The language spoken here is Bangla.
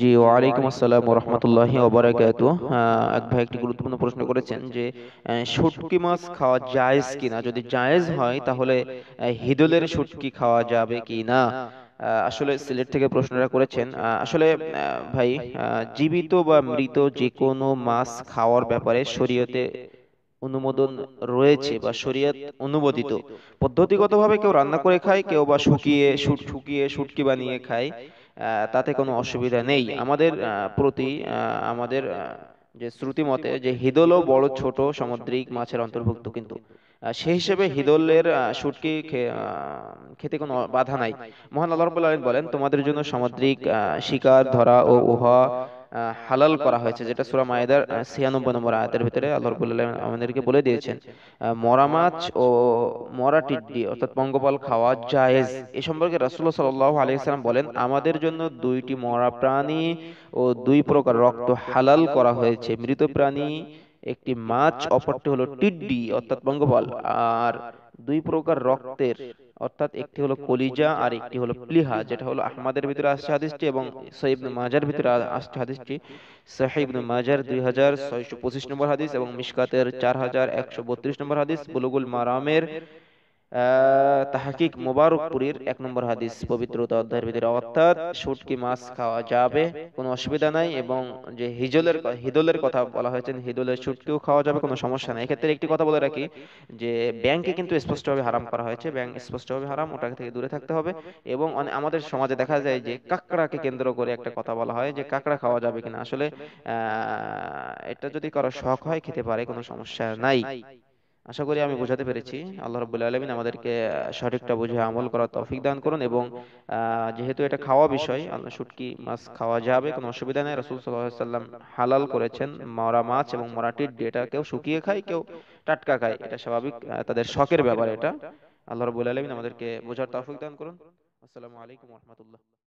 জি ওয়ালাইকুম আসসালাম রহমতুল্লাহ ওবরাকাতু এক ভাই একটি গুরুত্বপূর্ণ প্রশ্ন করেছেন যে শুটকি মাছ খাওয়া জায়েজ কিনা যদি জায়েজ হয় তাহলে হিদলের শুটকি খাওয়া যাবে কি না আসলে সিলেট থেকে প্রশ্নটা করেছেন আসলে ভাই জীবিত বা মৃত যে কোনো মাছ খাওয়ার ব্যাপারে শরীয়তে অনুমোদন রয়েছে বা শরীয়ত অনুমোদিত পদ্ধতিগতভাবে কেউ রান্না করে খায় কেউ বা শুকিয়ে শুকিয়ে শুটকি বানিয়ে খায় তাতে কোনো অসুবিধা নেই আমাদের প্রতি আমাদের যে শ্রুতি মতে যে হিদলও বড় ছোট সামুদ্রিক মাছের অন্তর্ভুক্ত কিন্তু সেই হিসেবে হিদলের শুটকি খেতে কোনো বাধা নাই মহান আল্লাহ রবুল্লা বলেন তোমাদের জন্য সামুদ্রিক শিকার ধরা ও উহা হালাল করা হয়েছে যেটা সুরা মায়েদার ছিয়ানব্বই নম্বর আয়াতের ভিতরে আল্লাহ রবুল্লাহ আমাদেরকে বলে দিয়েছেন মরা মাছ ও মরা টিড্ডি অর্থাৎ পঙ্গপাল খাওয়া জায়েজ এ সম্পর্কে রাসুল্লাহ সাল্লাহ আলিয়াল্লাম বলেন আমাদের জন্য দুইটি মরা প্রাণী ও দুই প্রকার রক্ত হালাল করা হয়েছে মৃত প্রাণী একটি মাছ অপরটি হলো টিড্ডি অর্থাৎ পঙ্গপাল আর দুই প্রকার রক্তের অর্থাৎ একটি হলো কলিজা আর একটি হলো প্লিহা যেটা হলো আহমাদের ভিতরে আসছে হাদিসটি এবং সহিবনে মাজার ভিতরে আসছে হাদিসটি সাহিবনে মাজার দুই হাজার ছয়শো পঁচিশ নম্বর হাদিস এবং মিসকাতের চার হাজার একশো বত্রিশ নম্বর হাদিস বুলুগুল মারামের তাহাকিক মোবারকপুরীর এক নম্বর হাদিস পবিত্রতা অধ্যায়ের ভিতরে অর্থাৎ শুটকি মাছ খাওয়া যাবে কোনো অসুবিধা নাই এবং যে হিজলের হিদলের কথা বলা হয়েছে হিদলের শুটকিও খাওয়া যাবে কোনো সমস্যা নাই এক্ষেত্রে একটি কথা বলে রাখি যে ব্যাংকে কিন্তু স্পষ্টভাবে হারাম করা হয়েছে ব্যাংক স্পষ্টভাবে হারাম ওটা থেকে দূরে থাকতে হবে এবং আমাদের সমাজে দেখা যায় যে কাঁকড়াকে কেন্দ্র করে একটা কথা বলা হয় যে কাঁকড়া খাওয়া যাবে কিনা আসলে এটা যদি কারো শখ হয় খেতে পারে কোনো সমস্যা নাই আশা করি আমি বোঝাতে পেরেছি আল্লাহ রবুল্লা আলমিন আমাদেরকে সঠিকটা বুঝে আমল করার তৌফিক দান করুন এবং যেহেতু এটা খাওয়া বিষয় শুটকি মাছ খাওয়া যাবে কোনো অসুবিধা নেই রসুল সাল্লাম হালাল করেছেন মরা মাছ এবং মরাটির ডেটা কেউ শুকিয়ে খায় কেউ টাটকা খায় এটা স্বাভাবিক তাদের শখের ব্যাপার এটা আল্লাহ রবুল্লা আলমিন আমাদেরকে বোঝার তৌফিক দান করুন আসসালামু আলাইকুম রহমতুল্লাহ